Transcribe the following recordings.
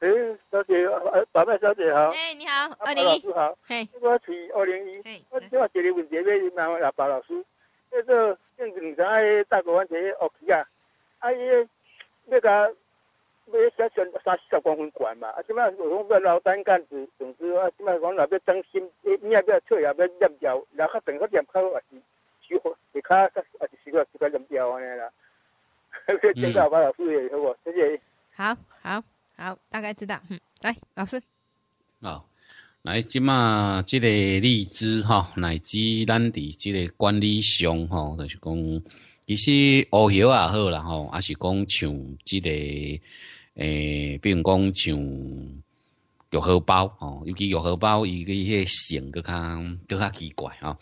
哎，小姐，阿阿阿爸，小姐好。哎，你好，阿爸老师好。嘿，我是二零一，我电话接你问这边，麻烦阿白老师。叫做政治上大搭个这题，OK 啊。阿姨，你个买十选三，十公分罐嘛。啊，今摆我好要老单干，总之啊，今摆讲老买真心，你也不要退也不要低掉，然后等个等他，也是，是，他，啊，是，是个，是个低掉安尼啦。嗯。谢谢阿爸老师，你好，谢谢。好好。好，大概知道，嗯，来，老师，好，来，即马即个荔枝哈，乃至于咱伫即个管理上哈，就是讲，其实学头啊好啦吼，还是讲像即个诶，比如讲像肉荷包哦，尤其肉荷包伊个迄个形佫较佫较奇怪啊，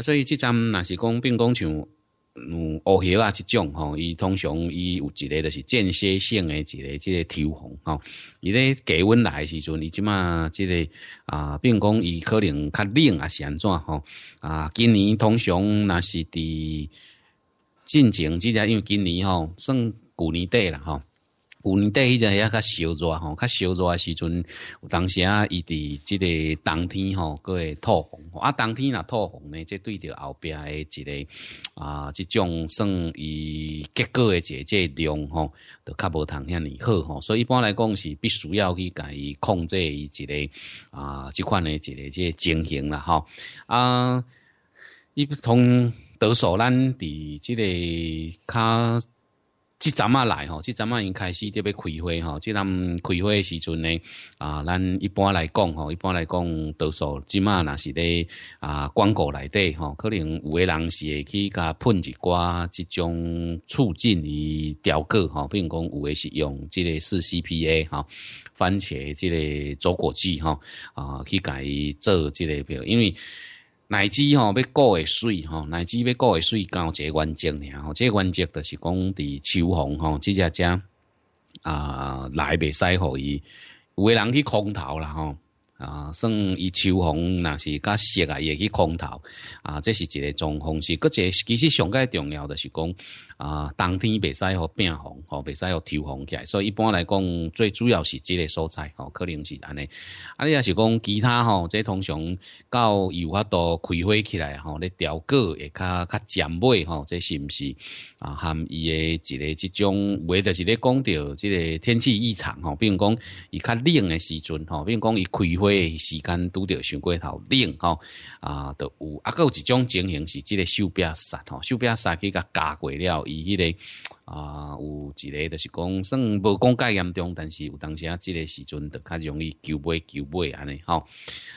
所以即阵若是讲，并讲像。嗯，乌鱼啊，即种吼，伊通常伊有一个就是间歇性的一个即个抽风吼，伊咧低温来时阵，伊即嘛即个啊，并讲伊可能较冷啊，安怎吼啊？今年通常若是伫进前，即只因为今年吼算旧年底啦吼。有年底，迄就也较烧热吼，较烧热时阵，有当时啊，伊伫即个冬天吼，佫会透风。啊，冬天若透风呢，即对着后壁的一个啊，即种算伊结果的即个量吼，都较无通遐尼好吼。所以一般来讲是必须要去甲伊控制，伊一个啊，即款的一个即情形啦，吼。啊，伊同多数咱伫即个较。即阵啊来吼，即阵啊经开始都要开会吼。即阵开会时阵呢，啊，咱一般来讲吼，一般来讲多数即嘛若是咧啊广告内底吼，可能有诶人是去甲喷一寡即种促进与雕刻吼，如讲有诶是用即个是 C P A 哈，番茄即个做果酱吼，啊去伊做即个表，因为。乃至吼、要顾的水吼、哦，乃要顾的水交一个原则俩吼，这个原则著是讲伫秋风吼，即只只啊来袂使互伊，有诶人去空投啦吼。啊，算伊秋风，若是较适啊，会去空头啊，这是一个是，方式。个其实上较重要的是讲啊，冬天未使互变红哦，未使互抽风起来。所以一般来讲，最主要是即个所在哦，可能是安尼。啊，你若是讲其他哦，这通常到有法度开花起来哦，咧调过会较较简尾哦，这是毋是啊？含伊个一个即种，为的是咧讲着即个天气异常吼、哦，如讲伊较冷的时阵哦，如讲伊开花。时间拄着伤过头冷吼啊，都有啊，有一种情形是即个手表煞吼，手表煞去甲加过了，伊迄个。啊，有一个就是讲算无讲太严重，但是有当啊，即个时阵，就较容易求买求买安尼吼。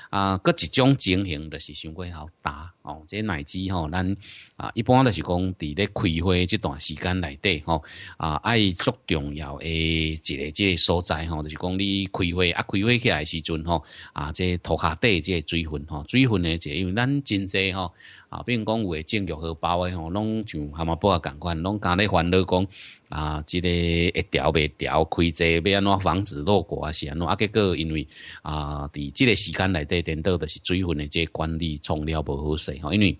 啊，各一种情形就是伤过好打哦。这乃至吼，咱啊，一般就是讲伫咧开会即段时间内底吼，啊，爱足重要诶一个即个所在吼，就是讲你开会啊，开会起来时阵吼，啊，这涂下底即个水分吼，水分呢即，因为咱真济吼，啊，比如讲有诶种治荷包诶吼，拢像哈嘛不啊共款，拢加咧烦恼。讲啊，这个会调未调，开济要安怎防止漏果啊？是安怎啊？结果因为啊，伫这个时间内底，颠倒，的是水分的这管理，创了无好势，因为。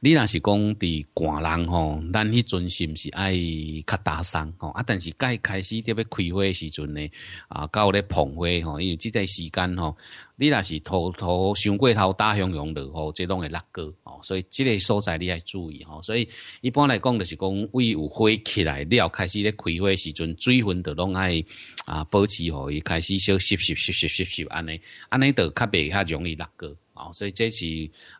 你若是讲伫寒人吼，咱迄阵是毋是爱较打伤吼啊，但是伊开始特别开花时阵呢，啊，到咧捧花吼，因为即个时间吼，你若是头头伤过头打汹汹落吼，即拢会落过吼，所以即个所在你爱注意吼。所以一般来讲就是讲，胃有火起来了，开始咧开花时阵，水分就拢爱啊保持吼，伊开始小吸吸吸吸吸吸安尼安尼就较袂较容易落过。哦，所以这是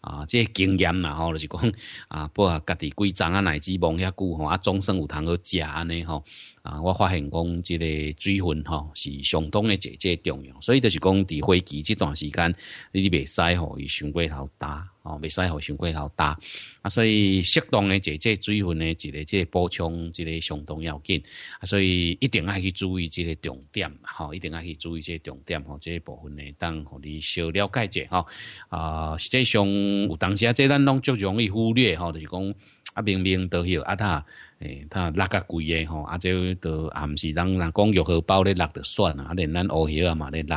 啊，这经验啦吼，就是讲啊，不啊，家己规章啊乃至忙遐久吼，啊，终算有通好食安尼吼。啊，我发现讲即个水分吼是相当的这这重要，所以就是讲在飞机这段时间，你袂使吼伊伤过头搭哦，袂使和伤过头搭啊，所以适当的这这水分呢，这个这补充这个相当要紧啊，所以一定要去注意这个重点吼，一定要去注意这重点吼，这个部分呢，当和你小了解者吼啊，实际上有当时啊，这咱拢足容易忽略吼，就是讲啊，明明都有啊他。诶，它落较贵的吼，啊，就都啊，毋是人，人讲玉荷包咧落就算啊，阿连咱乌鱼啊嘛咧落，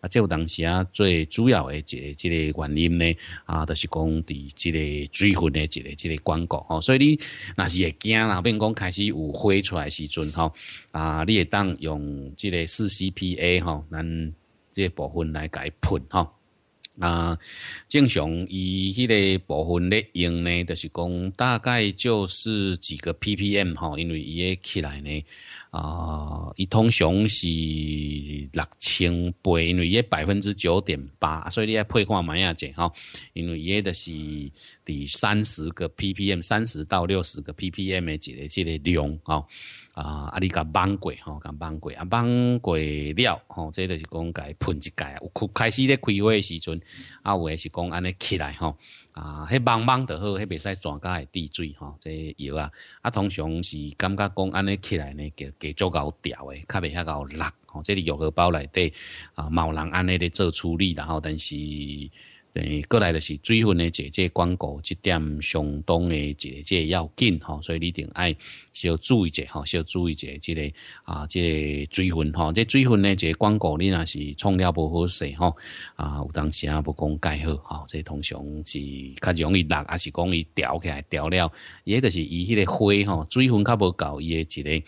啊，即有当时啊，最主要的个即个原因呢，啊，都是讲伫即个水分的一个即个广告吼，所以你若是会惊那边讲开始有飞出来时阵吼，啊，你也当用即个四 C P A 哈，咱即部分来伊喷吼。那正常，伊迄个部分咧用呢，就是讲大概就是几个 ppm 吼，因为伊也起来呢。啊，一通常是六千倍，因为伊百分之九点八，所以你要配看蛮要紧吼。因为诶的是第三十个 ppm，三十到六十个 ppm 的这个这个量吼。啊，啊你甲喷过吼，讲喷过啊，喷过料吼，这著是讲该喷一盖。有开开始咧开会时阵，啊，有诶是讲安尼起来吼。啊，迄茫茫著好，迄未使转家会滴水吼，这药啊，啊，通常是感觉讲安尼起来呢，加加做够调诶，较未遐够辣吼，这个药盒包内底啊，有人安尼咧做处理，然后但是。诶，于过来的是水分的姐姐广告，这点相当的姐姐要紧吼，所以你一定爱小注意者吼，小注意一下这类啊，这水分吼，这水分呢，这广告你若是创了不好势吼，啊，有当时啊不讲介好吼，这通常是较容易落，还是讲伊调起来调了，也就是伊迄个花吼，水分较无够，伊一个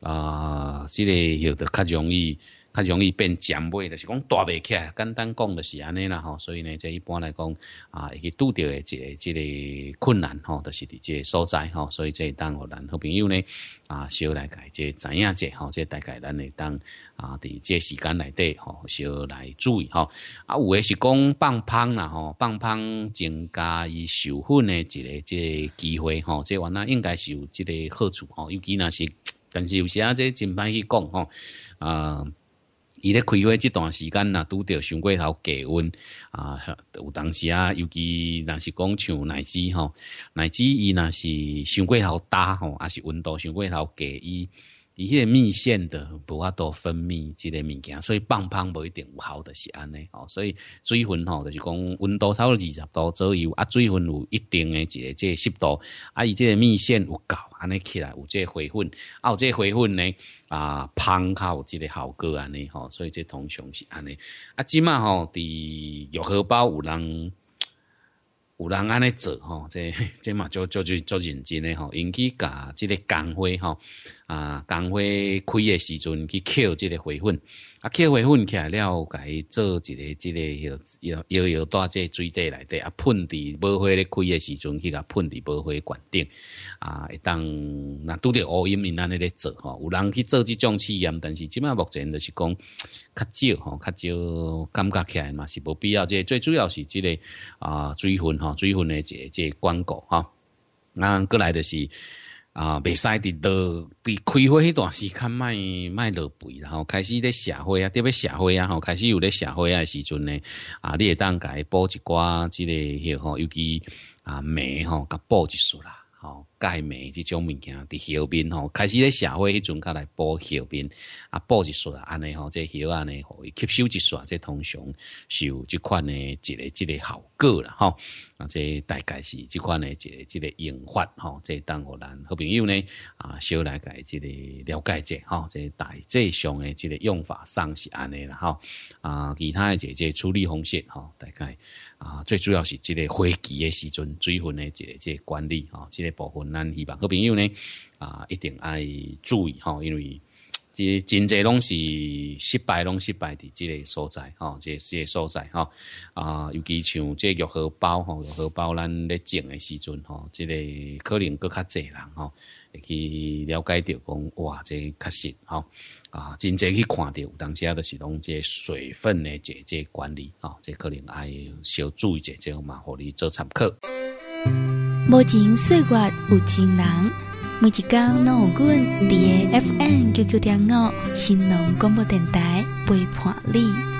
啊，这个有的较容易。容易变尖尾，就是讲大袂起。简单讲就是安尼啦，吼。所以呢，这一般来讲啊，一拄着诶的这这个困难，吼，就是即这所在，吼。所以，会当互咱好朋友呢，啊，小来解这知影者吼。这大概咱会当啊，伫这时间内底，吼，小来注意，吼。啊，有诶是讲放胖啦，吼，放胖增加伊受粉的一个这机会，吼。这原来应该是有这个好处，吼。尤其若是，但是有时啊，这真歹去讲，吼，啊。伊咧开会即段时间呐，拄着上过头低温啊，有当时啊，尤其若是讲像乃至吼，乃至伊若是上过头焦吼，啊是温度上过头低伊。伊迄个蜜腺的无法多分泌即个物件，所以放胖无一定有效的是安尼吼。所以水分吼就是讲温度差不多二十度左右啊，水分有一定的一个即个湿度，啊伊即个蜜腺有够安尼起来有即个花粉，啊有即个花粉呢啊胖有即个效果安尼吼，所以个通常是安尼啊。即码吼伫药荷包有人。有人安尼做吼，这这嘛就就就就认真的吼，因去搞这个工花吼啊，工花开诶时阵去扣这个花粉，啊扣花粉起来，了该做一个这个要要要多这水底来底啊喷伫无花咧开诶时阵去甲喷伫无花管顶啊，一当若拄着乌阴因安尼咧做吼，有人去做即种试验，但是即嘛目前就是讲较少吼，较少感觉起来嘛是无必要，即最主要是即个啊水分吼。吼，水分的这这关顾吼。啊，过来就是啊，袂使伫落伫开会迄段时间卖卖落肥，然后开始咧社会啊，特别社会啊，吼，开始有咧社会啊时阵呢，啊，你会当甲伊补一寡即、个迄吼，尤其啊煤吼，甲报一束啦，吼、钙镁这种物件伫后边吼，开始咧社会迄阵，佮来补后边啊，补一刷安尼吼，这血安尼伊吸收一刷，这通常是有即款诶一个即个效果啦吼。啊，这大概是即款诶一个即个用法吼。这当互咱好朋友呢啊，收来改即个了解者哈。这大最上诶，即个用法上是安尼啦吼。啊。其他诶，一个处理方式吼，大概啊，最主要是即个花期诶时阵水分诶，即即管理啊，即个部分。咱希望好朋友呢啊，一定爱注意吼，因为这真侪拢是失败，拢失败的即个所在吼，即即个所在吼啊，尤其像个玉荷包吼，玉荷包咱咧种的时阵吼，即个可能搁较侪人吼。会去了解着讲哇，这确实吼啊，真侪去看到当啊，都是讲这水分的这这管理哦，这可能爱小注意者，即这嘛，互你做参考。无情岁月有情人，每一天拢有阮在 F N 九九点五，新浪广播电台陪伴你。